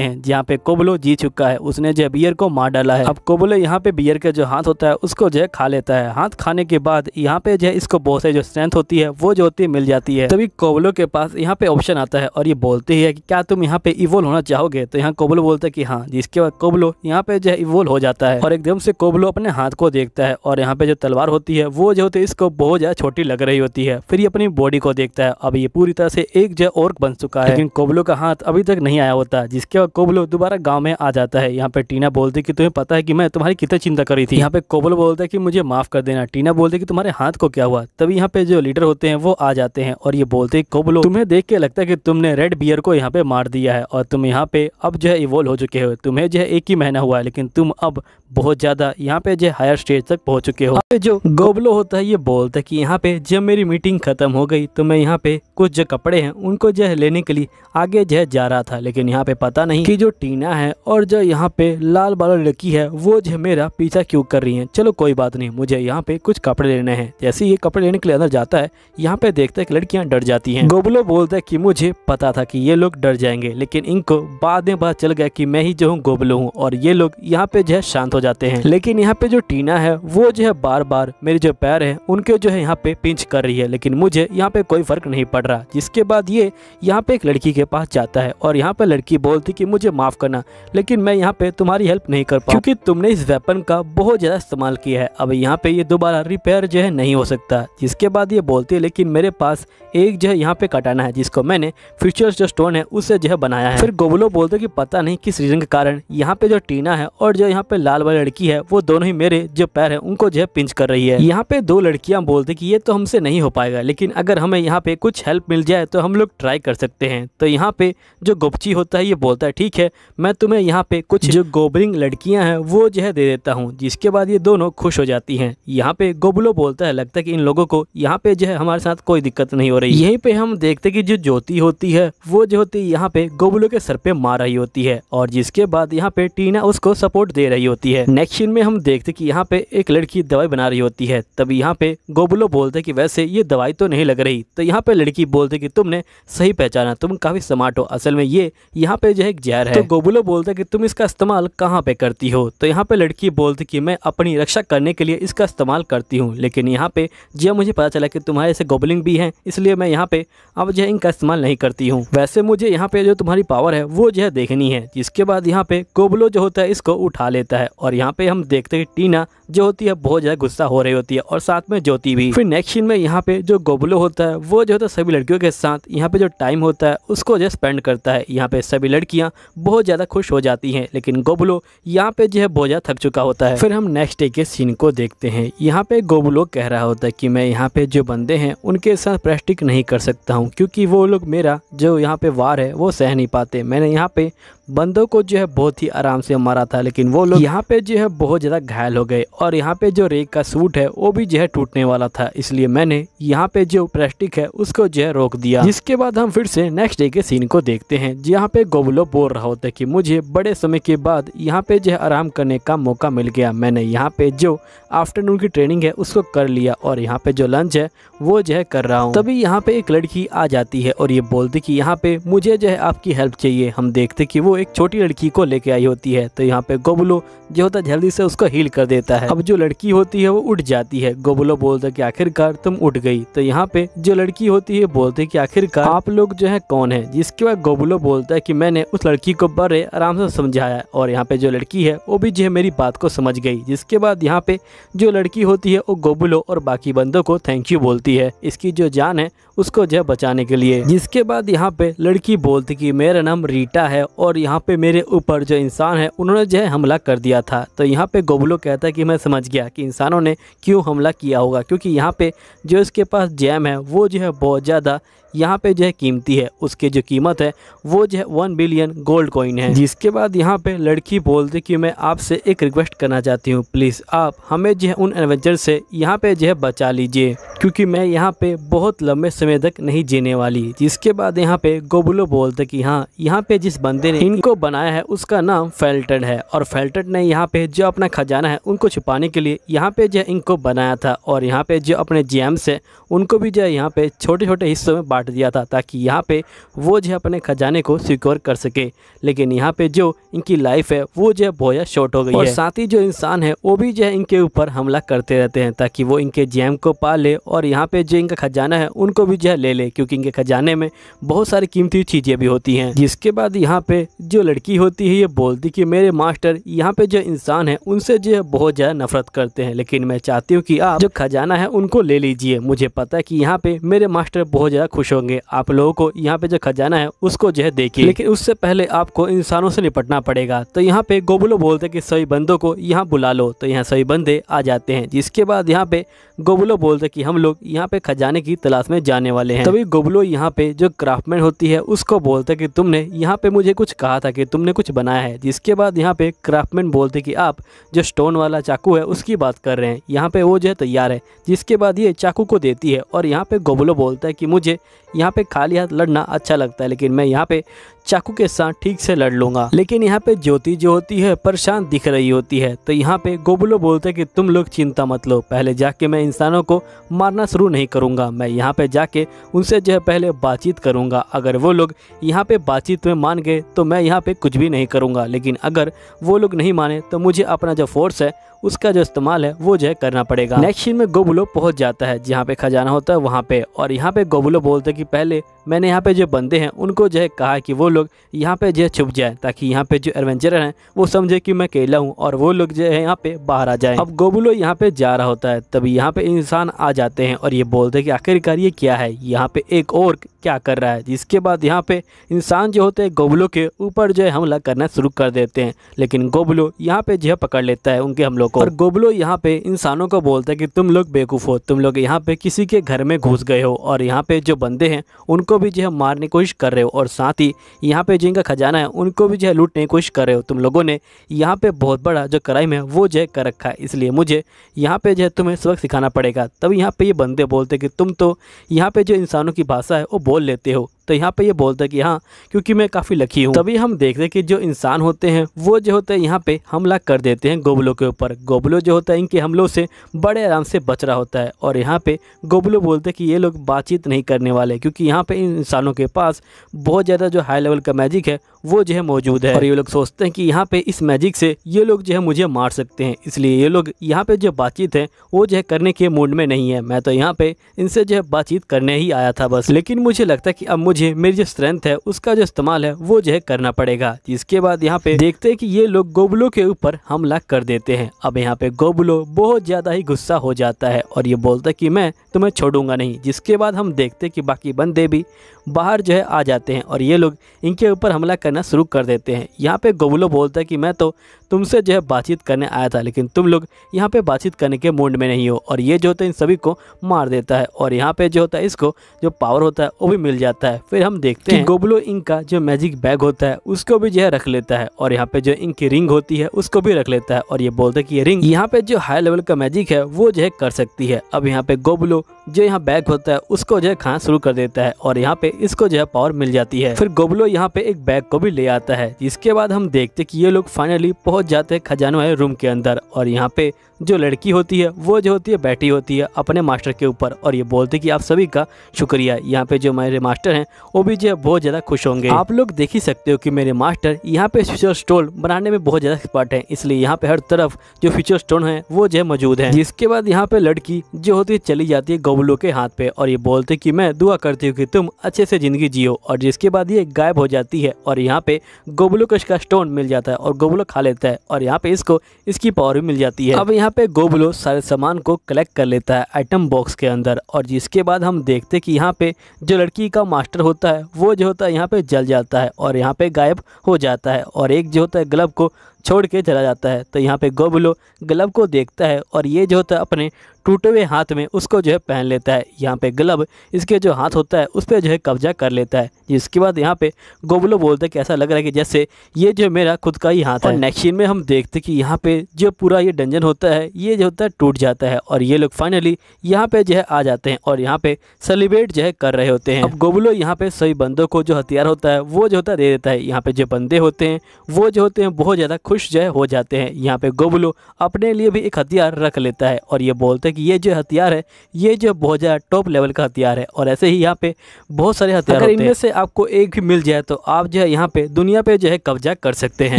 हैं जहाँ पे कोबलो जी चुका है उसने जो बियर को मार डाला है अब कोबलो यहाँ पे बियर का जो हाथ होता है उसको जो है खा लेता है हाथ खाने के बाद यहाँ पे जो है इसको बहुत सारी जो स्ट्रेंथ होती है वो जो होती है मिल जाती है तभी कोबलो के पास यहाँ पे ऑप्शन आता है और ये बोलते ही है की क्या तुम यहाँ पे इवोल्व होना चाहोगे तो यहाँ कोबलो बोलते है कि हाँ जिसके बाद कोबलो यहाँ पे पे जो है इवोल्व हो जाता है और एकदम से कोबलो अपने हाथ को देखता है और यहाँ पे जो तलवार होती है वो जो होती है इसको बहुत ज़्यादा छोटी लग रही होती है फिर ये अपनी बॉडी को देखता है अब ये पूरी तरह से एक जो और बन चुका है लेकिन कोबलो का हाथ अभी तक नहीं आया होता जिसके बाद कोबलो दोबारा गाँव में आ जाता है यहाँ पे टीना बोलती की तुम्हें पता है की मैं तुम्हारी कितनी चिंता करी थी यहाँ पे कोबलो बोलता है की मुझे माफ कर देना टीना बोलते की तुम्हारे हाथ को क्या हुआ तभी यहाँ पे जो लीडर होते हैं वो आ जाते हैं और ये बोलते हैं कोबलो तुम्हें देख के लगता है की तुमने रेड बियर को यहाँ पे मार दिया है और तुम यहाँ पे अब जो है इवोल्व हो चुके हो तुम्हें जो है एक ही महीना हुआ लेकिन तुम अब बहुत ज़्यादा यहाँ पे जो हायर स्टेज तक पहुंच चुके हो जो गोबलो होता है ये बोलता है कि यहाँ पे जब मेरी मीटिंग ख़त्म हो गई तो मैं यहाँ पे कुछ जो कपड़े हैं उनको जो है लेने के लिए आगे जो है जा रहा था लेकिन यहाँ पे पता नहीं कि जो टीना है और जो यहाँ पे लाल बाल लड़की है वो जो मेरा पीछा क्यों कर रही है चलो कोई बात नहीं मुझे यहाँ पे कुछ कपड़े लेने हैं जैसे ये कपड़े लेने के लिए अंदर जाता है यहाँ पे देखता है कि लड़कियाँ डर जाती है गोबलो बोलता है की मुझे पता था की ये लोग डर जाएंगे लेकिन इनको बाद में पता चल गया कि मैं ही जो हूँ गोबलो हूँ और ये लोग यहाँ पे जो है शांत हो जाते हैं लेकिन यहाँ पे जो टीना है वो जो है बार बार मेरे जो पैर है उनके जो है यहाँ पे पिंच कर रही है लेकिन मुझे यहाँ पे कोई फर्क नहीं पड़ रहा जिसके बाद ये यहाँ पे एक लड़की के पास जाता है और यहाँ पे लड़की बोलती कि मुझे माफ करना लेकिन मैं यहाँ पे तुम्हारी हेल्प नहीं कर पाऊँ क्योंकि तुमने इस वेपन का बहुत ज्यादा इस्तेमाल किया है अब यहाँ पे ये दोबारा रिपेयर जो है नहीं हो सकता जिसके बाद ये बोलती है लेकिन मेरे पास एक जो है यहाँ पे कटाना है जिसको मैंने फ्यूचर जो स्टोन है उसे जो है बनाया है फिर गोबलो बोलते कि पता नहीं किस रीजन के कारण यहाँ पे जो टीना है है और जो यहाँ पे लाल वाली लड़की है वो दोनों ही मेरे जो पैर है उनको जो है पिंच कर रही है यहाँ पे दो लड़कियां बोलते कि ये तो हमसे नहीं हो पाएगा लेकिन अगर हमें यहाँ पे कुछ हेल्प मिल जाए तो हम लोग ट्राई कर सकते हैं तो यहाँ पे जो गोपची होता है ये बोलता है ठीक है मैं तुम्हें यहाँ पे कुछ जो गोबरिंग लड़कियाँ हैं वो जो है दे देता हूँ जिसके बाद ये दोनों खुश हो जाती हैं यहाँ पे गोबलो बोलता है लगता है कि इन लोगों को यहाँ पे जो है हमारे साथ कोई दिक्कत नहीं हो रही यहीं पे हम देखते कि जो ज्योति होती है वो जो होती है यहाँ पे गोबलो के सर पे मार रही होती है और जिसके बाद यहाँ पे टीना उसको सपोर्ट दे रही होती है नेक्स्ट सीन में हम देखते कि यहाँ पे एक लड़की दवाई बना रही होती है तब यहाँ पे गोबुलो बोलते कि वैसे ये दवाई तो नहीं लग रही तो यहाँ पे लड़की बोलते कि तुमने सही पहचाना तुम काफी स्मार्ट हो असल में ये यहाँ पे जो है एक जहर है तो गोबुलो बोलता कि तुम इसका इस्तेमाल कहाँ पे करती हो तो यहाँ पे लड़की बोलते कि मैं अपनी रक्षा करने के लिए इसका इस्तेमाल करती हूँ लेकिन यहाँ पे जो मुझे पता चला कि तुम्हारे ऐसे गोबलिंग भी है इसलिए मैं यहाँ पे अब जो है इनका इस्तेमाल नहीं करती हूँ वैसे मुझे यहाँ पे जो तुम्हारी पावर है वो जो है देखनी है जिसके बाद यहाँ पे गोबलो जो होता है इसको उठा लेता है और यहाँ पे हम देखते हैं टीना जो होती है बहुत ज़्यादा गुस्सा हो रही होती है और साथ में ज्योति भी फिर नेक्स्ट सीन में यहाँ पे जो गोबलो होता है वो जो होता है सभी लड़कियों के साथ यहाँ पे जो टाइम होता है उसको जो स्पेंड करता है यहाँ पे सभी लड़कियाँ बहुत ज़्यादा खुश हो जाती है लेकिन गोबलो यहाँ पे जो है बहुत ज़्यादा थक चुका होता है फिर हम नेक्स्ट डे के सीन को देखते हैं यहाँ पे गोबलो कह रहा होता है की मैं यहाँ पे जो बंदे हैं उनके साथ प्रैक्टिक नहीं कर सकता हूँ क्योंकि वो लोग मेरा जो यहाँ पे वार है वो सह नहीं पाते मैंने यहाँ पे बंदों को जो है बहुत ही आराम से मारा था लेकिन वो लोग यहाँ पे जो है बहुत ज़्यादा घायल हो गए और यहाँ पे जो रेक का सूट है वो भी जो है टूटने वाला था इसलिए मैंने यहाँ पे जो प्लास्टिक है उसको जो है रोक दिया जिसके बाद हम फिर से नेक्स्ट डे के सीन को देखते हैं जहाँ पे गोबलो बोल रहा होता है मुझे बड़े समय के बाद यहाँ पे जो है आराम करने का मौका मिल गया मैंने यहाँ पे जो आफ्टरनून की ट्रेनिंग है उसको कर लिया और यहाँ पे जो लंच है वो जो है कर रहा हूँ तभी यहाँ पे एक लड़की आ जाती है और ये बोलती की यहाँ पे मुझे जो है आपकी हेल्प चाहिए हम देखते कि वो एक छोटी लड़की को लेके आई होती है तो यहाँ यहाँ पे गोबुलो जो होता है जल्दी से उसको हील कर देता है अब जो लड़की होती है वो उठ जाती है गोबुलो बोलता कि आखिरकार तुम उठ गई तो यहाँ पे जो लड़की होती है बोलते कि आखिरकार आप लोग जो है कौन है जिसके बाद गोबुलो बोलता है की मैंने उस लड़की को बड़े आराम से समझाया और यहाँ पे जो लड़की है वो भी जो है मेरी बात को समझ गई जिसके बाद यहाँ पे जो लड़की होती है वो गोबुलो और बाकी बंदों को थैंक यू बोलती है इसकी जो जान है उसको जो है बचाने के लिए जिसके बाद यहाँ पे लड़की बोलती कि मेरा नाम रीटा है और यहाँ पे मेरे ऊपर जो इंसान है उन्होंने जो है हमला कर दिया था तो यहाँ पे गोबलो कहता है कि मैं समझ गया कि इंसानों ने क्यों हमला किया होगा क्योंकि यहाँ पे जो इसके पास जैम है वो जो है बहुत ज़्यादा यहाँ पे जो है कीमती है उसके जो कीमत है वो जो है वन बिलियन गोल्ड कॉइन है जिसके बाद यहाँ पे लड़की बोलती कि मैं आपसे एक रिक्वेस्ट करना चाहती हूँ प्लीज़ आप हमें जो है उन एडवेंचर से यहाँ पे जो है बचा लीजिए क्योंकि मैं यहाँ पे बहुत लंबे समय तक नहीं जीने वाली जिसके बाद यहाँ पे गोबुलो बोलते कि हाँ यहाँ पे जिस बंदे ने इनको बनाया है उसका नाम फेल्टन है और फेल्टन ने यहाँ पे जो अपना खजाना है उनको छुपाने के लिए यहाँ पे जो इनको बनाया था और यहाँ पे जो अपने जीएम से उनको भी जो यहाँ पे छोटे छोटे हिस्सों में बांट काट दिया था ताकि यहाँ पे वो जो अपने खजाने को सिक्योर कर सके लेकिन यहाँ पे जो इनकी लाइफ है वो जो है बहुत शॉर्ट हो गई और है साथ ही जो इंसान है वो भी जो है इनके ऊपर हमला करते रहते हैं ताकि वो इनके जैम को पा ले और यहाँ पे जो इनका खजाना है उनको भी जो है ले ले क्योंकि इनके खजाने में बहुत सारी कीमती चीज़ें भी होती हैं जिसके बाद यहाँ पे जो लड़की होती है ये बोलती कि मेरे मास्टर यहाँ पे जो इंसान है उनसे जो है बहुत ज़्यादा नफरत करते हैं लेकिन मैं चाहती हूँ कि आप जो खजाना है उनको ले लीजिए मुझे पता है कि यहाँ पे मेरे मास्टर बहुत ज़्यादा खुश खुश होंगे आप लोगों को यहाँ पे जो खजाना है उसको जो है देखिए लेकिन उससे पहले आपको इंसानों से निपटना पड़ेगा तो यहाँ पे गोबुलो बोलते कि सभी बंदों को यहाँ बुला लो तो यहाँ सभी बंदे आ जाते हैं जिसके बाद यहाँ पे गोबुलो बोलते कि हम लोग यहाँ पे खजाने की तलाश में जाने वाले हैं तभी गोबुलो यहाँ पे जो क्राफ्टमैन होती है उसको बोलते कि तुमने यहाँ पे मुझे कुछ कहा था कि तुमने कुछ बनाया है जिसके बाद यहाँ पे क्राफ्टमैन बोलते कि आप जो स्टोन वाला चाकू है उसकी बात कर रहे हैं यहाँ पे वो जो है तैयार है जिसके बाद ये चाकू को देती है और यहाँ पे गोबुलो बोलता है कि मुझे यहाँ पे खाली हाथ लड़ना अच्छा लगता है लेकिन मैं यहाँ पे चाकू के साथ ठीक से लड़ लूंगा लेकिन यहाँ पे ज्योति जो होती है परेशान दिख रही होती है तो यहाँ पे गोबुलो बोलते कि तुम लोग चिंता मत लो पहले जाके मैं इंसानों को मारना शुरू नहीं करूंगा मैं यहाँ पे जाके उनसे जो है पहले बातचीत करूंगा अगर वो लोग यहाँ पे बातचीत में मान गए तो मैं यहाँ पे कुछ भी नहीं करूंगा लेकिन अगर वो लोग नहीं माने तो मुझे अपना जो फोर्स है उसका जो इस्तेमाल है वो जो है करना पड़ेगा नेक्स्ट सीन में गोबुलो पहुंच जाता है जहाँ पे खजाना होता है वहाँ पे और यहाँ पे गोबुलो बोलते कि पहले मैंने यहाँ पे जो बंदे हैं उनको जो है कहा कि वो लोग यहाँ पे जो छुप जाए ताकि यहाँ पे जो एडवेंचर हैं वो समझे कि मैं अकेला हूँ और वो लोग जो है यहाँ पे बाहर आ जाए अब गोबुलो यहाँ पे जा रहा होता है तभी यहाँ पे इंसान आ जाते हैं और ये बोलते हैं कि आखिरकार ये क्या है यहाँ पे एक और क्या कर रहा है इसके बाद यहाँ पे इंसान जो होते हैं गोबलों के ऊपर जो है हमला करना शुरू कर देते हैं लेकिन गोबलो यहाँ पे जो है पकड़ लेता है उनके हमलों को और गोबलो यहाँ पे इंसानों को बोलता है कि तुम लोग बेवकूफ़ हो तुम लोग यहाँ पे किसी के घर में घुस गए हो और यहाँ पे जो बंदे हैं उनको भी जो है मारने की कोशिश कर रहे हो और साथ ही यहाँ पे जिनका खजाना है उनको भी जो है लूटने की कोशिश कर रहे हो तुम लोगों ने यहाँ पे बहुत बड़ा जो क्राइम है वो जो है कर रखा है इसलिए मुझे यहाँ पे जो है तुम्हें सबक सिखाना पड़ेगा तब यहाँ पे ये बंदे बोलते कि तुम तो यहाँ पे जो इंसानों की भाषा है वो बोल लेते हो तो यहाँ पे ये बोलता है कि हाँ क्योंकि मैं काफ़ी लकी हूँ तभी हम देख रहे कि जो इंसान होते हैं वो जो होता है यहाँ पे हमला कर देते हैं गोबलों के ऊपर गोबलों जो होता है इनके हमलों से बड़े आराम से बच रहा होता है और यहाँ पे गोबलों बोलते हैं कि ये लोग बातचीत नहीं करने वाले क्योंकि यहाँ पे इन इंसानों के पास बहुत ज़्यादा जो हाई लेवल का मैजिक है वो जो है मौजूद है और ये लोग सोचते हैं कि यहाँ पे इस मैजिक से ये लोग जो है मुझे मार सकते हैं इसलिए ये लोग यहाँ पे जो बातचीत है वो जो है करने के मूड में नहीं है मैं तो यहाँ पे इनसे जो है बातचीत करने ही आया था बस लेकिन मुझे लगता है कि अब मुझे मुझे मेरी जो स्ट्रेंथ है उसका जो इस्तेमाल है वो जो है करना पड़ेगा इसके बाद यहाँ पे देखते हैं कि ये लोग गोबलो के ऊपर हमला कर देते हैं अब यहाँ पे गोबलो बहुत ज़्यादा ही गुस्सा हो जाता है और ये बोलता है कि मैं तुम्हें छोड़ूंगा नहीं जिसके बाद हम देखते कि बाकी बंदे भी बाहर जो है आ जाते हैं और ये लोग इनके ऊपर हमला करना शुरू कर देते हैं यहाँ पे गोबुलो बोलता है कि मैं तो तुमसे जो है बातचीत करने आया था लेकिन तुम लोग यहाँ पे बातचीत करने के मूड में नहीं हो और ये जो होता है इन सभी को मार देता है और यहाँ पे जो होता है इसको जो पावर होता है वो भी मिल जाता है फिर हम देखते हैं गोबुलो इनका जो मैजिक बैग होता है उसको भी जो है रख लेता है और यहाँ पे जो इनकी रिंग होती है उसको भी रख लेता है और ये बोलता है कि ये रिंग यहाँ पे जो हाई लेवल का मैजिक है वो जो है कर सकती है अब यहाँ पे गोबुलो जो यहाँ बैग होता है उसको जो है खाना शुरू कर देता है और यहाँ पे इसको जो है पावर मिल जाती है फिर गोबलो यहाँ पे एक बैग को भी ले आता है इसके बाद हम देखते कि ये लोग फाइनली पहुंच जाते हैं खजाना वाले रूम के अंदर और यहाँ पे जो लड़की होती है वो जो होती है बैठी होती है अपने मास्टर के ऊपर और ये बोलते कि आप सभी का शुक्रिया यहाँ पे जो मेरे मास्टर हैं वो भी जो है बहुत ज़्यादा खुश होंगे आप लोग देख ही सकते हो कि मेरे मास्टर यहाँ पे फ्यूचर स्टोन बनाने में बहुत ज़्यादा एक्सपर्ट हैं इसलिए यहाँ पे हर तरफ जो फ्यूचर स्टोन है वो जो है मौजूद है जिसके बाद यहाँ पे लड़की जो होती है चली जाती है गोबलो के हाथ पे और ये बोलते कि मैं दुआ करती हूँ कि तुम अच्छे से ज़िंदगी जियो और जिसके बाद ये गायब हो जाती है और यहाँ पे गोबलू को इसका स्टोन मिल जाता है और गोबलो खा लेता है और यहाँ पे इसको इसकी पावर भी मिल जाती है अब यहाँ पे गोबलो सारे सामान को कलेक्ट कर लेता है आइटम बॉक्स के अंदर और जिसके बाद हम देखते कि यहाँ पे जो लड़की का मास्टर होता है वो जो होता है यहाँ पे जल जाता है और यहाँ पे गायब हो जाता है और एक जो होता है ग्लब को छोड़ के चला जाता है तो यहाँ पे गोबलो ग्लब को देखता है और ये जो होता है अपने टूटे हुए हाथ में उसको जो है पहन लेता है यहाँ पे ग्लब इसके जो हाथ होता है उस पर जो है कब्जा कर लेता है जिसके बाद यहाँ पे गोबलो बोलते हैं कि ऐसा लग रहा है कि जैसे ये जो मेरा खुद का ही हाथ है नेक्शन में हम देखते कि यहाँ पे जो पूरा ये डंजन होता है ये जो होता है टूट जाता है और ये लोग फाइनली यहाँ पे जो है आ जाते हैं और यहाँ पे सेलिब्रेट जो है कर रहे होते हैं अब गोबलो यहाँ पे सभी बंदों को जो हथियार होता है वो जो होता है दे देता है यहाँ पे जो बंदे होते हैं वो जो होते हैं बहुत ज़्यादा खुश जो है हो जाते हैं यहाँ पे गोबलो अपने लिए भी एक हथियार रख लेता है और ये बोलते हैं कि ये जो हथियार है ये जो बहुत ज़्यादा टॉप लेवल का हथियार है और ऐसे ही यहाँ पे बहुत सारे हथियार अगर इनमें से आपको एक भी मिल जाए तो आप जो है यहाँ पे दुनिया पे जो है कब्जा कर सकते हैं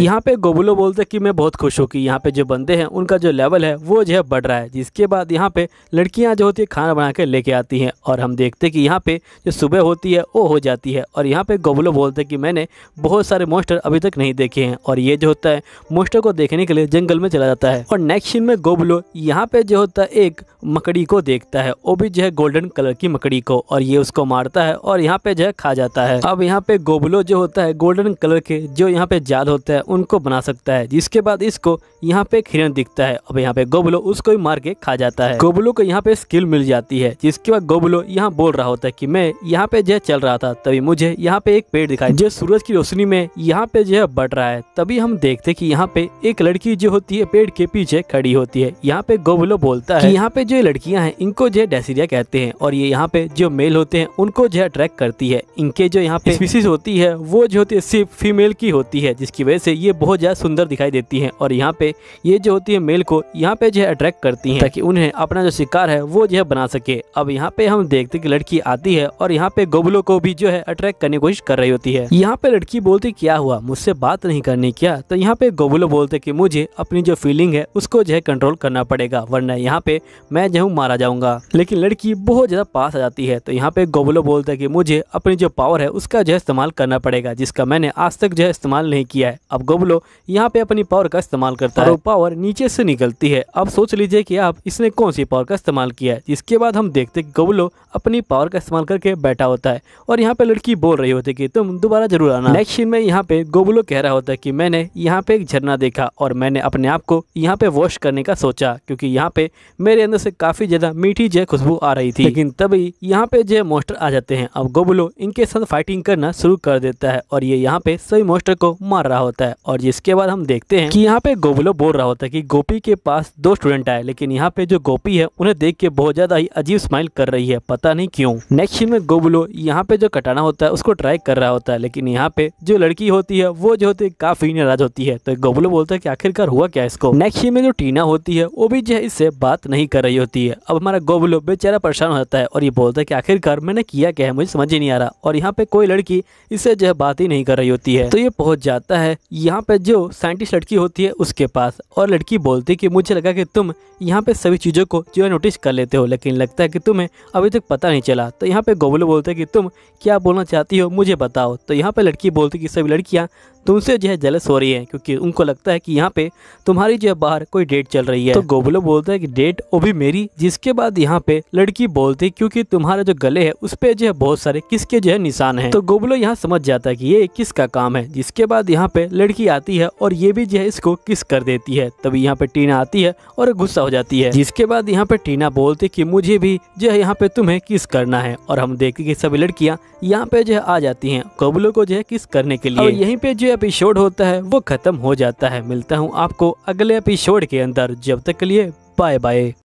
यहाँ पे गोबुलो बोलते कि मैं बहुत खुश हूँ कि यहाँ पे जो बंदे हैं उनका जो लेवल है वो जो है बढ़ रहा है जिसके बाद यहाँ पे लड़कियाँ जो होती है खाना बना के लेके आती हैं और हम देखते कि यहाँ पे जो सुबह होती है वो हो जाती है और यहाँ पे गोबुलो बोलते कि मैंने बहुत सारे मोस्टर अभी तक नहीं देखे हैं और ये जो होता है मोस्टर को देखने के लिए जंगल में चला जाता है और नेक्स्ट सीन में गोबुलो यहाँ पे जो होता है एक मकड़ी को देखता है वो भी जो है गोल्डन कलर की मकड़ी को और ये उसको मारता है और यहाँ पे जो है खा जाता है अब यहाँ पे गोबलो जो होता है गोल्डन कलर के जो यहाँ पे जाल होता है उनको बना सकता है जिसके बाद इसको यहाँ पे हिरन दिखता है अब यहाँ पे गोबलो उसको ही मार के खा जाता है गोबलो को यहाँ पे स्किल मिल जाती है जिसके बाद गोबलो यहाँ बोल रहा होता है की मैं यहाँ पे जो चल रहा था तभी मुझे यहाँ पे एक पेड़ दिखाई जो सूरज की रोशनी में यहाँ पे जो है बढ़ रहा है तभी हम देखते की यहाँ पे एक लड़की जो होती है पेड़ के पीछे खड़ी होती है यहाँ पे गोबलो बोलता है यहाँ पे जो लड़कियां हैं इनको जो है डेसीरिया कहते हैं और ये यहाँ पे जो मेल होते हैं उनको जो है अट्रैक्ट करती है इनके जो यहाँ पे स्पीसीज होती है वो जो होती है सिर्फ फीमेल की होती है जिसकी वजह से ये बहुत ज़्यादा सुंदर दिखाई देती है और यहाँ पे ये जो होती है मेल को यहाँ पे जो है अट्रैक्ट करती है ताकि उन्हें अपना जो शिकार है वो जो है बना सके अब यहाँ पे हम देखते कि लड़की आती है और यहाँ पे गोबलो को भी जो है अट्रैक्ट करने की कोशिश कर रही होती है यहाँ पे लड़की बोलती क्या हुआ मुझसे बात नहीं करनी क्या तो यहाँ पे गोबलो बोलते कि मुझे अपनी जो फीलिंग है उसको जो है कंट्रोल करना पड़ेगा वरना यहाँ पे मैं जो मारा जाऊंगा लेकिन लड़की बहुत ज़्यादा पास आ जाती है तो यहाँ पे गोबलो बोलता है कि मुझे अपनी जो पावर है उसका जो है इस्तेमाल करना पड़ेगा जिसका मैंने आज तक जो है इस्तेमाल नहीं किया है अब गोबलो यहाँ पे अपनी पावर का इस्तेमाल करता है पावर नीचे से निकलती है अब सोच लीजिए कि आप इसने कौन सी पावर का इस्तेमाल किया है जिसके बाद हम देखते हैं कि गोबलो अपनी पावर का इस्तेमाल करके बैठा होता है और यहाँ पे लड़की बोल रही होती है कि तुम दोबारा जरूर आना नेक्स्ट सीन में यहाँ पे गोबलो कह रहा होता है कि मैंने यहाँ पे एक झरना देखा और मैंने अपने आप को यहाँ पे वॉश करने का सोचा क्योंकि यहाँ पे मेरे अंदर से काफ़ी ज़्यादा मीठी जय खुशबू आ रही थी लेकिन तभी यहाँ पे जय मोस्टर आ जाते हैं अब गोबुलो इनके साथ फाइटिंग करना शुरू कर देता है और ये यहाँ पे सभी मोस्टर को मार रहा होता है और जिसके बाद हम देखते हैं कि यहाँ पे गोबुलो बोल रहा होता है की गोपी के पास दो स्टूडेंट आए लेकिन यहाँ पे जो गोपी है उन्हें देख के बहुत ज्यादा ही अजीब स्माइल कर रही है पता नहीं क्यूँ नेक्स्ट सीन में गोबुलो यहाँ पे जो कटाना होता है उसको ट्राई कर रहा होता है लेकिन यहाँ पे जो लड़की होती है वो जो होती है काफी नाराज होती है तो गोबुलो बोलता है की आखिरकार हुआ क्या इसको नेक्स्ट सीन में जो टीना होती है वो भी जो इससे बात नहीं कर रही होती है अब हमारा गोबलो बेचारा परेशान हो जाता है और ये बोलता है कि आखिरकार मैंने किया क्या है मुझे समझ ही नहीं आ रहा और यहाँ पे कोई लड़की इससे जो है बात ही नहीं कर रही होती है तो ये पहुँच जाता है यहाँ पे जो साइंटिस्ट लड़की होती है उसके पास और लड़की बोलती है कि मुझे लगा कि तुम यहाँ पे सभी चीज़ों को जो है नोटिस कर लेते हो लेकिन लगता है कि तुम्हें अभी तक पता नहीं चला तो यहाँ पे गोबलो बोलते हैं कि तुम क्या बोलना चाहती हो मुझे बताओ तो यहाँ पे लड़की बोलती कि सभी लड़कियाँ तुमसे जो है जलस हो रही है क्योंकि उनको लगता है कि यहाँ पे तुम्हारी जो है बाहर कोई डेट चल रही है तो गोबलो बोलता है कि डेट वो भी मेरी जिसके बाद यहाँ पे लड़की बोलती है क्योंकि तुम्हारा जो गले है उस पे जो है बहुत सारे किसके जो है निशान है तो गोबलो यहाँ समझ जाता है की ये किस का काम है जिसके बाद यहाँ पे लड़की आती है और ये भी जो है इसको किस कर देती है तभी यहाँ पे टीना आती है और गुस्सा हो जाती है जिसके बाद यहाँ पे टीना बोलती की मुझे भी जो है यहाँ पे तुम्हें किस करना है और हम देखते सभी लड़कियाँ यहाँ पे जो है आ जाती है गोबुलो को जो है किस करने के लिए यही पे जो है एपिसोड होता है वो ख़त्म हो जाता है मिलता हूँ आपको अगले एपिसोड के अंदर जब तक के लिए बाय बाय